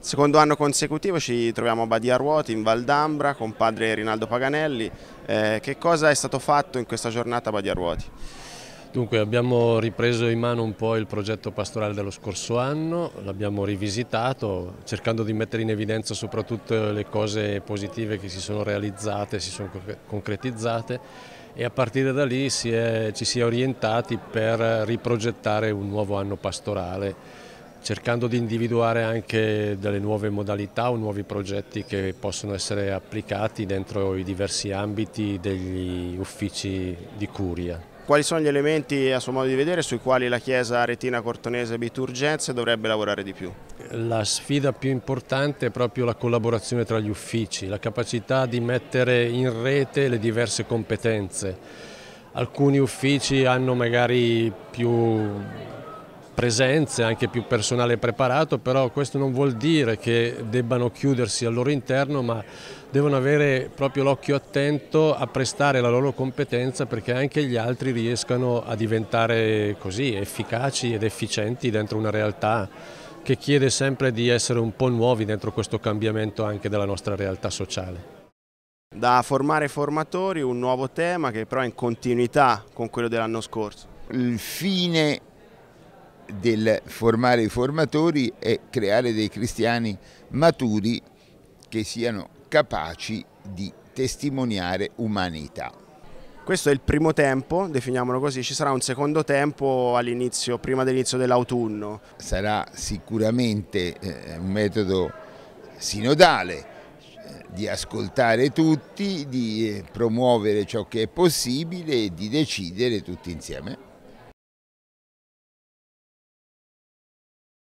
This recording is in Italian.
Secondo anno consecutivo ci troviamo a Badia Ruoti in Valdambra con padre Rinaldo Paganelli. Eh, che cosa è stato fatto in questa giornata a Badia Ruoti? Dunque abbiamo ripreso in mano un po' il progetto pastorale dello scorso anno, l'abbiamo rivisitato cercando di mettere in evidenza soprattutto le cose positive che si sono realizzate, si sono concretizzate e a partire da lì si è, ci si è orientati per riprogettare un nuovo anno pastorale cercando di individuare anche delle nuove modalità o nuovi progetti che possono essere applicati dentro i diversi ambiti degli uffici di curia. Quali sono gli elementi, a suo modo di vedere, sui quali la Chiesa Retina Cortonese Biturgenze dovrebbe lavorare di più? La sfida più importante è proprio la collaborazione tra gli uffici, la capacità di mettere in rete le diverse competenze. Alcuni uffici hanno magari più presenze, anche più personale preparato, però questo non vuol dire che debbano chiudersi al loro interno, ma devono avere proprio l'occhio attento a prestare la loro competenza perché anche gli altri riescano a diventare così efficaci ed efficienti dentro una realtà che chiede sempre di essere un po' nuovi dentro questo cambiamento anche della nostra realtà sociale. Da formare formatori, un nuovo tema che però è in continuità con quello dell'anno scorso. Il fine del formare i formatori è creare dei cristiani maturi che siano capaci di testimoniare umanità. Questo è il primo tempo, definiamolo così, ci sarà un secondo tempo all'inizio, prima dell'inizio dell'autunno. Sarà sicuramente eh, un metodo sinodale, eh, di ascoltare tutti, di eh, promuovere ciò che è possibile e di decidere tutti insieme.